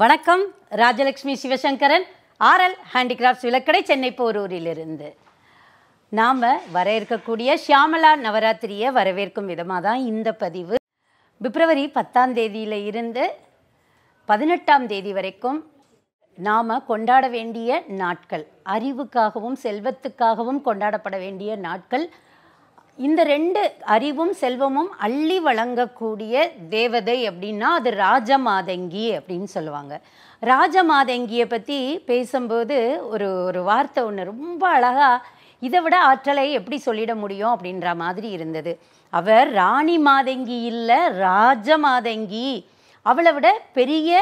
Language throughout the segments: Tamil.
வணக்கம் ராஜலக்ஷ்மி சிவசங்கரன் ஆர்எல் ஹேண்டிகிராஃப்ட்ஸ் விளக்கடை சென்னை போரூரிலிருந்து நாம் வர இருக்கக்கூடிய ஷியாமலா நவராத்திரியை வரவேற்கும் விதமாக தான் இந்த பதிவு பிப்ரவரி பத்தாம் தேதியில் இருந்து பதினெட்டாம் தேதி வரைக்கும் நாம் கொண்டாட வேண்டிய நாட்கள் அறிவுக்காகவும் செல்வத்துக்காகவும் கொண்டாடப்பட வேண்டிய நாட்கள் இந்த ரெண்டு அறிவும் செல்வமும் அள்ளி வழங்கக்கூடிய தேவதை அப்படின்னா அது ராஜமாதங்கி அப்படின்னு சொல்லுவாங்க ராஜமாதங்கியை பற்றி பேசும்போது ஒரு ஒரு வார்த்தை ஒன்று ரொம்ப அழகாக இதை விட ஆற்றலை எப்படி சொல்லிட முடியும் அப்படின்ற மாதிரி இருந்தது அவர் ராணி மாதங்கி இல்லை ராஜ மாதங்கி அவளை விட பெரிய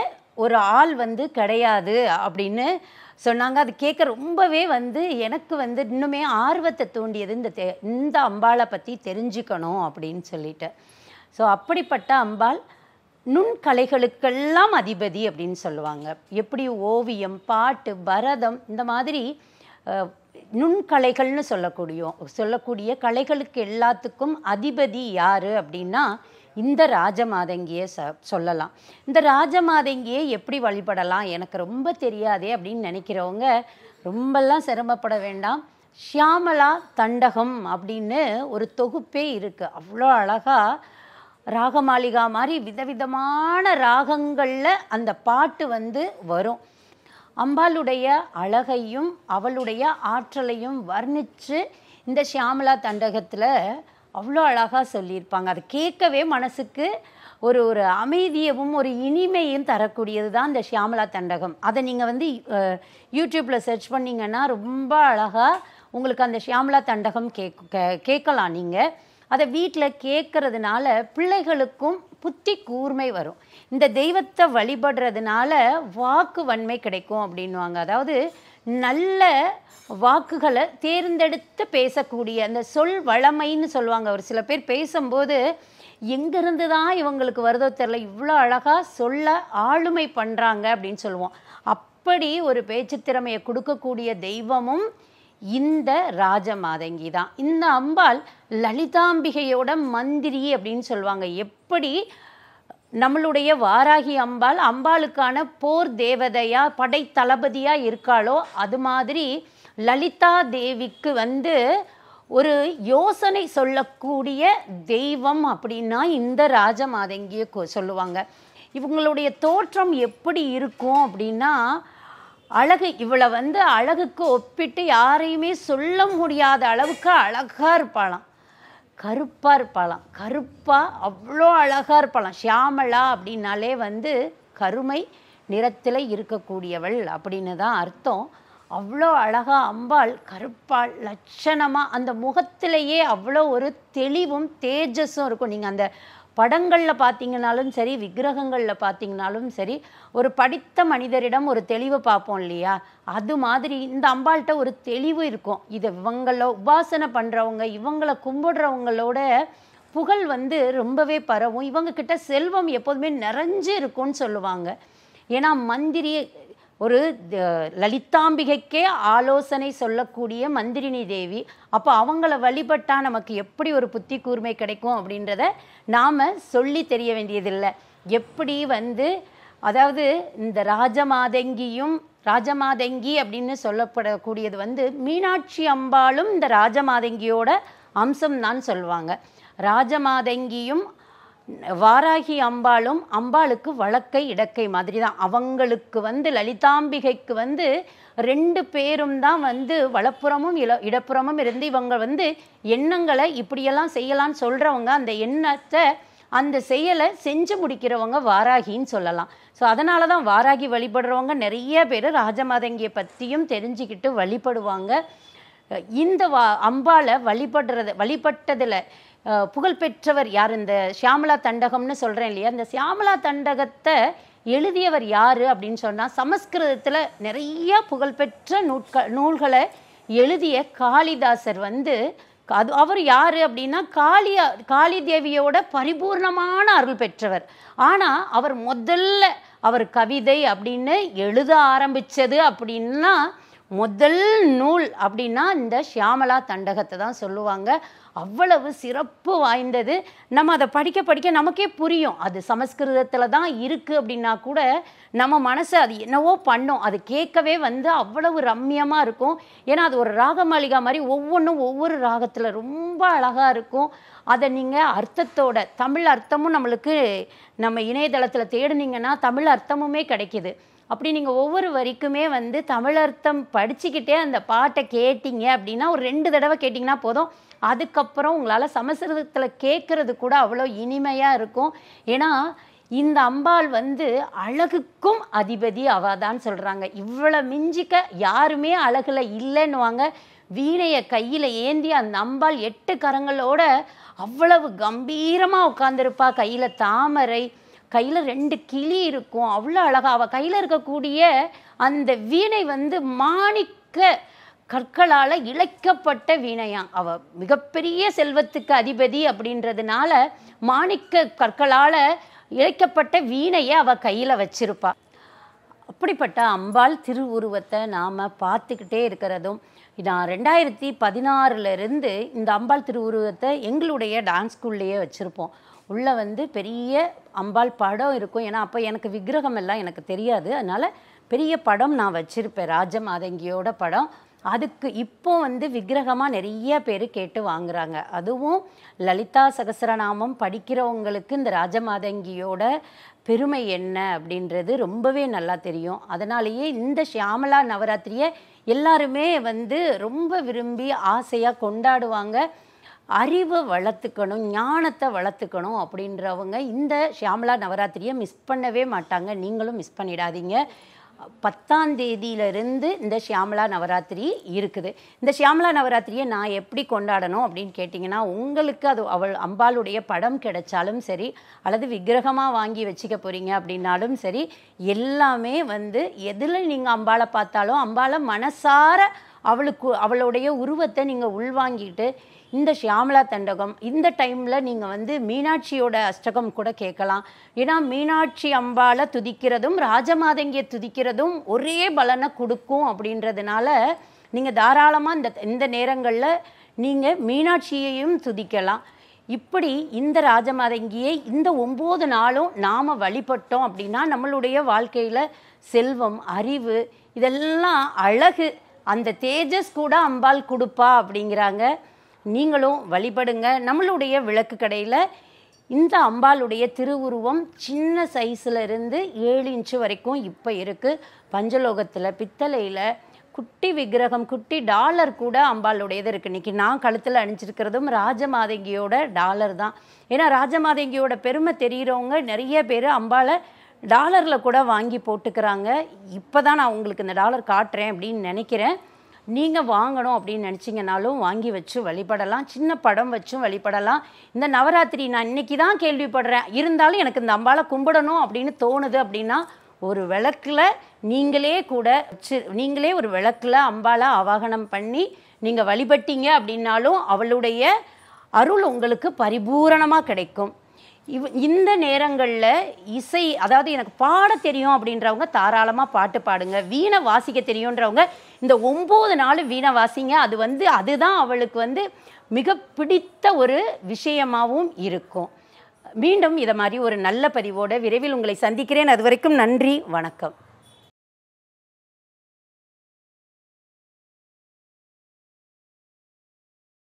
ஒரு ஆள் வந்து கிடையாது அப்படின்னு ஸோ நாங்கள் அது கேட்க ரொம்பவே வந்து எனக்கு வந்து இன்னுமே ஆர்வத்தை தூண்டியது இந்த தே இந்த அம்பாளை பற்றி தெரிஞ்சுக்கணும் அப்படின்னு சொல்லிட்டு ஸோ அப்படிப்பட்ட அம்பாள் நுண்கலைகளுக்கெல்லாம் அதிபதி அப்படின்னு சொல்லுவாங்க எப்படி ஓவியம் பாட்டு பரதம் இந்த மாதிரி நுண்கலைகள்னு சொல்லக்கூடிய சொல்லக்கூடிய கலைகளுக்கு எல்லாத்துக்கும் அதிபதி யார் அப்படின்னா இந்த ராஜமாதங்கியை ச சொல்லலாம் இந்த ராஜமாதங்கியை எப்படி வழிபடலாம் எனக்கு ரொம்ப தெரியாதே அப்படின்னு நினைக்கிறவங்க ரொம்பலாம் சிரமப்பட வேண்டாம் ஷியாமலா தண்டகம் அப்படின்னு ஒரு தொகுப்பே இருக்குது அவ்வளோ அழகாக ராகமாளிகா மாதிரி விதவிதமான ராகங்களில் அந்த பாட்டு வந்து வரும் அம்பாளுடைய அழகையும் அவளுடைய ஆற்றலையும் வர்ணித்து இந்த ஷியாமலா தண்டகத்தில் அவ்வளோ அழகாக சொல்லியிருப்பாங்க அதை கேட்கவே மனசுக்கு ஒரு ஒரு அமைதியவும் ஒரு இனிமையும் தரக்கூடியது தான் இந்த ஷியாமலா தண்டகம் அதை நீங்கள் வந்து யூடியூப்பில் சர்ச் பண்ணிங்கன்னா ரொம்ப அழகாக உங்களுக்கு அந்த ஷியாமலா தண்டகம் கேக் கேட்கலாம் நீங்கள் அதை வீட்டில் கேட்கறதுனால பிள்ளைகளுக்கும் புத்தி கூர்மை வரும் இந்த தெய்வத்தை வழிபடுறதுனால வாக்கு வன்மை கிடைக்கும் அப்படின்வாங்க அதாவது நல்ல வாக்குகளை தேர்ந்தெடுத்து பேசக்கூடிய அந்த சொல் வளமைன்னு சொல்லுவாங்க ஒரு சில பேர் பேசும்போது எங்கேருந்து தான் இவங்களுக்கு வருதோ தெரில இவ்வளோ அழகாக சொல்ல ஆளுமை பண்ணுறாங்க அப்படின்னு சொல்லுவோம் அப்படி ஒரு பேச்சு திறமையை கொடுக்கக்கூடிய தெய்வமும் இந்த ராஜமாதங்கி தான் இந்த அம்பாள் லலிதாம்பிகையோட மந்திரி அப்படின்னு சொல்லுவாங்க எப்படி நம்மளுடைய வாராகி அம்பாள் அம்பாளுக்கான போர் தேவதையா படை தளபதியா இருக்காளோ அது மாதிரி லலிதா தேவிக்கு வந்து ஒரு யோசனை சொல்லக்கூடிய தெய்வம் அப்படின்னா இந்த ராஜமாதங்கிய சொல்லுவாங்க இவங்களுடைய தோற்றம் எப்படி இருக்கும் அப்படின்னா அழகு இவளை வந்து அழகுக்கு ஒப்பிட்டு யாரையுமே சொல்ல முடியாத அளவுக்கு அழகாக இருப்பாளாம் கருப்பாக இருப்பாளாம் கருப்பாக அவ்வளோ அழகாக இருப்பாளாம் ஷியாமலா அப்படின்னாலே வந்து கருமை நிறத்தில் இருக்கக்கூடியவள் அப்படின்னு தான் அர்த்தம் அவ்வளோ அழகாக அம்பாள் கருப்பாள் லட்சணமாக அந்த முகத்திலேயே அவ்வளோ ஒரு தெளிவும் தேஜஸும் இருக்கும் நீங்கள் அந்த படங்களில் பார்த்தீங்கனாலும் சரி விக்கிரகங்களில் பார்த்தீங்கனாலும் சரி ஒரு படித்த மனிதரிடம் ஒரு தெளிவை பார்ப்போம் இல்லையா அது மாதிரி இந்த அம்பாள்கிட்ட ஒரு தெளிவு இருக்கும் இதை இவங்கள உபாசனை பண்ணுறவங்க இவங்களை கும்பிடுறவங்களோட புகழ் வந்து ரொம்பவே பரவும் இவங்கக்கிட்ட செல்வம் எப்போதுமே நிறைஞ்சு இருக்கும்னு சொல்லுவாங்க ஏன்னா மந்திரி ஒரு லலிதாம்பிகைக்கே ஆலோசனை சொல்லக்கூடிய மந்திரினி தேவி அப்போ அவங்கள வழிபட்டால் நமக்கு எப்படி ஒரு புத்தி கூர்மை கிடைக்கும் அப்படின்றத நாம் சொல்லி தெரிய வேண்டியதில்லை எப்படி வந்து அதாவது இந்த ராஜமாதங்கியும் ராஜமாதங்கி அப்படின்னு சொல்லப்படக்கூடியது வந்து மீனாட்சி அம்பாளும் இந்த ராஜமாதங்கியோட அம்சம் தான் சொல்லுவாங்க ராஜமாதங்கியும் வாராகி அம்பாளும் அம்பாளுக்கு வழக்கை இடக்கை மாதிரி தான் அவங்களுக்கு வந்து லலிதாம்பிகைக்கு வந்து ரெண்டு பேரும் தான் வந்து வலப்புறமும் இல இடப்புறமும் இருந்து இவங்க வந்து எண்ணங்களை இப்படியெல்லாம் செய்யலான்னு சொல்கிறவங்க அந்த எண்ணத்தை அந்த செயலை செஞ்சு முடிக்கிறவங்க வாராகின்னு சொல்லலாம் ஸோ அதனால தான் வாராகி வழிபடுறவங்க நிறைய பேர் ராஜமாதங்கியை பற்றியும் தெரிஞ்சுக்கிட்டு வழிபடுவாங்க இந்த வா அம்பாவை வழிபடுறது வழிபட்டதில் புகழ்பெற்றவர் யார் இந்த சியாமலா தண்டகம்னு சொல்கிறேன் இல்லையா இந்த சியாமலா தண்டகத்தை எழுதியவர் யார் அப்படின்னு சொன்னால் சமஸ்கிருதத்தில் நிறைய புகழ்பெற்ற நூட்க நூல்களை எழுதிய காளிதாசர் வந்து அது அவர் யார் அப்படின்னா காளியா காளி தேவியோட பரிபூர்ணமான அருள் பெற்றவர் ஆனால் அவர் முதல்ல அவர் கவிதை அப்படின்னு எழுத ஆரம்பித்தது அப்படின்னா முதல் நூல் அப்படின்னா இந்த ஷியாமலா தண்டகத்தை தான் சொல்லுவாங்க அவ்வளவு சிறப்பு வாய்ந்தது நம்ம அதை படிக்க படிக்க நமக்கே புரியும் அது சமஸ்கிருதத்தில் தான் இருக்குது அப்படின்னா கூட நம்ம மனசை அது என்னவோ பண்ணும் அது கேட்கவே வந்து அவ்வளவு ரம்யமாக இருக்கும் ஏன்னா அது ஒரு ராகமாளிகா மாதிரி ஒவ்வொன்றும் ஒவ்வொரு ராகத்தில் ரொம்ப அழகாக இருக்கும் அதை நீங்கள் அர்த்தத்தோட தமிழ் அர்த்தமும் நம்மளுக்கு நம்ம இணையதளத்தில் தேடுனீங்கன்னா தமிழ் அர்த்தமுமே கிடைக்கிது அப்படி நீங்கள் ஒவ்வொரு வரிக்குமே வந்து தமிழர்த்தம் படிச்சுக்கிட்டே அந்த பாட்டை கேட்டிங்க அப்படின்னா ஒரு ரெண்டு தடவை கேட்டிங்கன்னா போதும் அதுக்கு அதுக்கப்புறம் உங்களால் சமஸ்கிருதத்தில் கேட்குறது கூட அவ்வளோ இனிமையாக இருக்கும் ஏன்னா இந்த அம்பாள் வந்து அழகுக்கும் அதிபதி அவாதான்னு சொல்கிறாங்க இவ்வளோ மிஞ்சிக்க யாருமே அழகில் இல்லைன்னுவாங்க வீணையை கையில் ஏந்தி அந்த அம்பாள் எட்டு கரங்களோட அவ்வளவு கம்பீரமாக உட்காந்துருப்பா கையில் தாமரை கையில் ரெண்டு கிளி இருக்கும் அவ்வளோ அழகாக அவள் கையில் இருக்கக்கூடிய அந்த வீணை வந்து மாணிக்க கற்களால் இழைக்கப்பட்ட வீணையாம் அவ மிகப்பெரிய செல்வத்துக்கு அதிபதி அப்படின்றதுனால மாணிக்க கற்களால் இழைக்கப்பட்ட வீணையை அவள் கையில் வச்சிருப்பா அப்படிப்பட்ட அம்பாள் திருவுருவத்தை நாம் பார்த்துக்கிட்டே இருக்கிறதும் நான் ரெண்டாயிரத்தி பதினாறுலேருந்து இந்த அம்பாள் திருவுருவத்தை எங்களுடைய டான்ஸ் ஸ்கூல்லையே வச்சுருப்போம் உள்ளே வந்து பெரிய அம்பாள் படம் இருக்கும் ஏன்னா அப்போ எனக்கு விக்கிரகம் எல்லாம் எனக்கு தெரியாது அதனால் பெரிய படம் நான் வச்சுருப்பேன் ராஜமாதங்கியோட படம் அதுக்கு இப்போ வந்து விக்கிரகமாக நிறைய பேர் கேட்டு வாங்குறாங்க அதுவும் லலிதா சகசரநாமம் படிக்கிறவங்களுக்கு இந்த ராஜமாதங்கியோட பெருமை என்ன அப்படின்றது ரொம்பவே நல்லா தெரியும் அதனாலேயே இந்த ஷியாமலா நவராத்திரியை எல்லாருமே வந்து ரொம்ப விரும்பி ஆசையாக கொண்டாடுவாங்க அறிவை வளர்த்துக்கணும் ஞானத்தை வளர்த்துக்கணும் அப்படின்றவங்க இந்த ஷியாமலா நவராத்திரியை மிஸ் பண்ணவே மாட்டாங்க நீங்களும் மிஸ் பண்ணிடாதீங்க பத்தாம் தேதியிலிருந்து இந்த ஷியாமலா நவராத்திரி இருக்குது இந்த ஷியாமலா நவராத்திரியை நான் எப்படி கொண்டாடணும் அப்படின்னு கேட்டிங்கன்னா உங்களுக்கு அது அவள் அம்பாளுடைய படம் கிடைச்சாலும் சரி அல்லது விக்கிரகமாக வாங்கி வச்சுக்க போகிறீங்க அப்படின்னாலும் சரி எல்லாமே வந்து எதில் நீங்கள் அம்பாளை பார்த்தாலும் அம்பாளை மனசார அவளுக்கு அவளுடைய உருவத்தை நீங்கள் உள்வாங்கிட்டு இந்த ஷியாமலா தண்டகம் இந்த டைமில் நீங்கள் வந்து மீனாட்சியோட அஷ்டகம் கூட கேட்கலாம் ஏன்னா மீனாட்சி அம்பாவை துதிக்கிறதும் ராஜமாதங்கிய துதிக்கிறதும் ஒரே பலனை கொடுக்கும் அப்படின்றதுனால நீங்கள் தாராளமாக இந்த இந்த நேரங்களில் நீங்கள் மீனாட்சியையும் துதிக்கலாம் இப்படி இந்த ராஜமாதங்கியை இந்த ஒம்பது நாளும் நாம் வழிபட்டோம் அப்படின்னா நம்மளுடைய வாழ்க்கையில் செல்வம் அறிவு இதெல்லாம் அழகு அந்த தேஜஸ் கூட அம்பாள் கொடுப்பா அப்படிங்கிறாங்க நீங்களும் வழிபடுங்க நம்மளுடைய விளக்கு கடையில் இந்த அம்பாளுடைய திருவுருவம் சின்ன சைஸில் இருந்து ஏழு இன்ச்சு வரைக்கும் இப்போ இருக்குது பஞ்சலோகத்தில் பித்தளையில் குட்டி விக்கிரகம் குட்டி டாலர் கூட அம்பாளுடையது இருக்குது இன்றைக்கி நான் கழுத்தில் அணிஞ்சிருக்கிறதும் ராஜமாதங்கியோட டாலர் தான் ஏன்னா ராஜமாதங்கியோட பெருமை தெரிகிறவங்க நிறைய பேர் அம்பாளை டாலரில் கூட வாங்கி போட்டுக்கிறாங்க இப்போ தான் நான் உங்களுக்கு இந்த டாலர் காட்டுறேன் அப்படின்னு நினைக்கிறேன் நீங்கள் வாங்கணும் அப்படின்னு நினச்சிங்கனாலும் வாங்கி வச்சு வழிபடலாம் சின்ன படம் வச்சும் வழிபடலாம் இந்த நவராத்திரி நான் இன்றைக்கி தான் கேள்விப்படுறேன் இருந்தாலும் எனக்கு இந்த அம்பாவை கும்பிடணும் அப்படின்னு தோணுது அப்படின்னா ஒரு விளக்கில் நீங்களே கூட நீங்களே ஒரு விளக்கில் அம்பாவை ஆவாகனம் பண்ணி நீங்கள் வழிபட்டீங்க அப்படின்னாலும் அவளுடைய அருள் உங்களுக்கு பரிபூரணமாக கிடைக்கும் இவ் இந்த நேரங்களில் இசை அதாவது எனக்கு பாட தெரியும் அப்படின்றவங்க தாராளமாக பாட்டு பாடுங்க வீணை வாசிக்க தெரியுன்றவங்க இந்த ஒம்பது நாள் வீணை வாசிங்க அது வந்து அதுதான் அவளுக்கு வந்து மிக பிடித்த ஒரு விஷயமாகவும் இருக்கும் மீண்டும் இதை மாதிரி ஒரு நல்ல பதிவோடு விரைவில் உங்களை சந்திக்கிறேன் அது வரைக்கும் நன்றி வணக்கம்